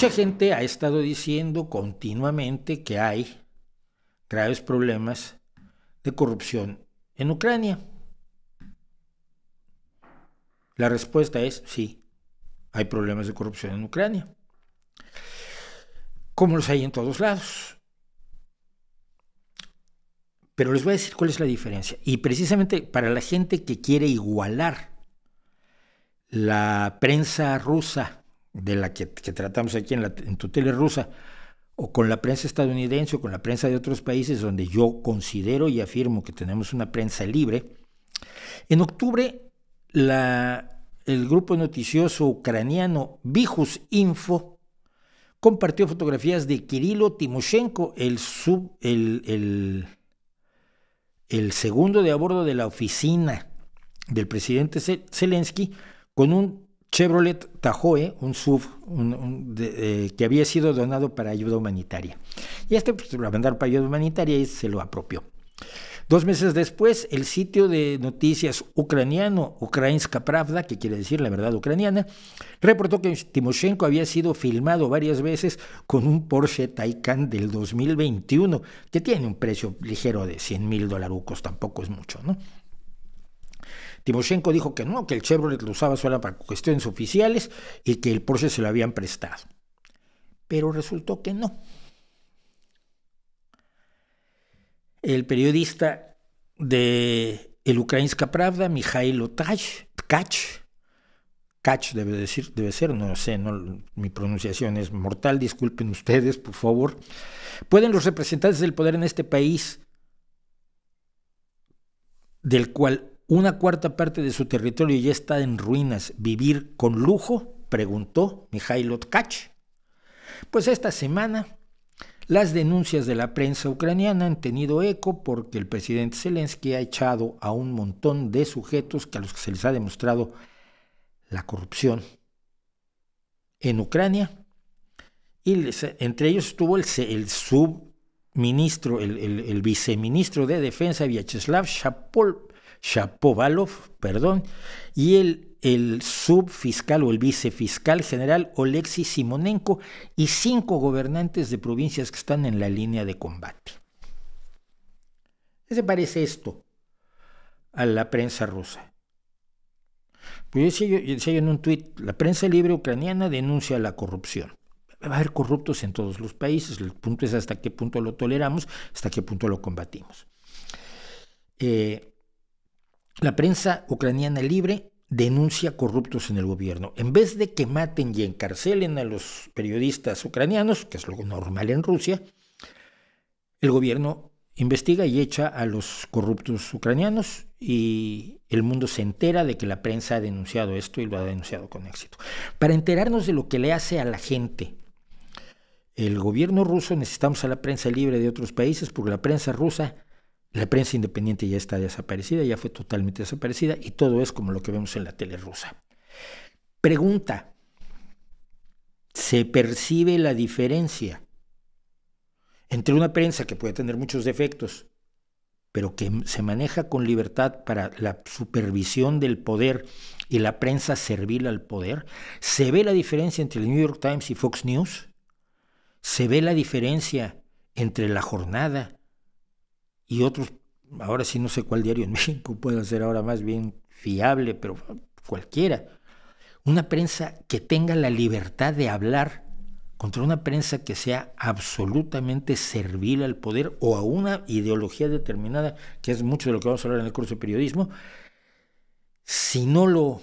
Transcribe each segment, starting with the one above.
Mucha gente ha estado diciendo continuamente que hay graves problemas de corrupción en Ucrania. La respuesta es sí, hay problemas de corrupción en Ucrania, como los hay en todos lados. Pero les voy a decir cuál es la diferencia. Y precisamente para la gente que quiere igualar la prensa rusa de la que, tratamos aquí en, la, rusa, o con la prensa estadounidense o con la prensa de otros países donde yo considero y afirmo que tenemos una prensa libre, en octubre la, el grupo noticioso ucraniano Vijus Info compartió fotografías de Kirilo Timoshenko, el, sub, el, el, el segundo de a bordo de la oficina del presidente Zelensky, con un Chevrolet Tahoe, un SUV eh, que había sido donado para ayuda humanitaria. Y este pues, lo mandaron para ayuda humanitaria y se lo apropió. Dos meses después, el sitio de noticias ucraniano, Ukrainska Pravda, que quiere decir la verdad ucraniana, reportó que Timoshenko había sido filmado varias veces con un Porsche Taycan del 2021, que tiene un precio ligero de 100 mil dólares, tampoco es mucho, ¿no? Timoshenko dijo que no, que el Chevrolet lo usaba sola para cuestiones oficiales y que el Porsche se lo habían prestado. Pero resultó que no. El periodista de el Ukrainska Pravda, Mikhailo Tkach, Kach debe decir, debe ser, no sé, mi pronunciación es mortal, disculpen ustedes, por favor. ¿Pueden los representantes del poder en este país, del cual una cuarta parte de su territorio ya está en ruinas. ¿Vivir con lujo? preguntó Mikhail Otkache. Pues esta semana las denuncias de la prensa ucraniana han tenido eco porque el presidente Zelensky ha echado a un montón de sujetos que a los que se les ha demostrado la corrupción en Ucrania. Y entre ellos estuvo el, subministro, el, el, viceministro de Defensa, Vyacheslav Shapol Shapovalov, perdón, y el, el subfiscal o el vicefiscal general Oleksiy Simonenko y cinco gobernantes de provincias que están en la línea de combate. ¿Qué se parece esto a la prensa rusa? Pues yo decía yo en un tuit, la prensa libre ucraniana denuncia la corrupción va a haber corruptos en todos los países. El punto es hasta qué punto lo toleramos, hasta qué punto lo combatimos. Eh, la prensa ucraniana libre denuncia corruptos en el gobierno. En vez de que maten y encarcelen a los periodistas ucranianos, que es lo normal en Rusia, el gobierno investiga y echa a los corruptos ucranianos y el mundo se entera de que la prensa ha denunciado esto y lo ha denunciado con éxito. Para enterarnos de lo que le hace a la gente el gobierno ruso necesitamos a la prensa libre de otros países porque la prensa rusa la prensa independiente ya está desaparecida, ya fue totalmente desaparecida y todo es como lo que vemos en la tele rusa. Pregunta, ¿se percibe la diferencia entre una prensa que puede tener muchos defectos, pero que se maneja con libertad para la supervisión del poder y la prensa servil al poder? ¿Se ve la diferencia entre el New York Times y Fox News? ¿Se ve la diferencia entre la jornada y otros, ahora sí no sé cuál diario en México puede ser ahora más bien fiable, pero cualquiera. Una prensa que tenga la libertad de hablar contra una prensa que sea absolutamente servil al poder o a una ideología determinada, que es mucho de lo que vamos a hablar en el curso de periodismo, si no lo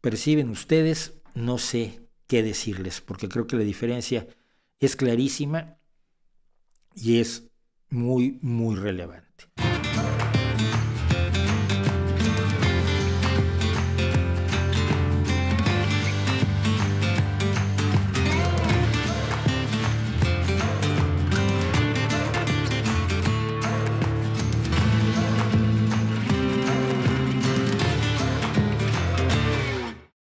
perciben ustedes, no sé qué decirles, porque creo que la diferencia es clarísima y es muy, muy relevante.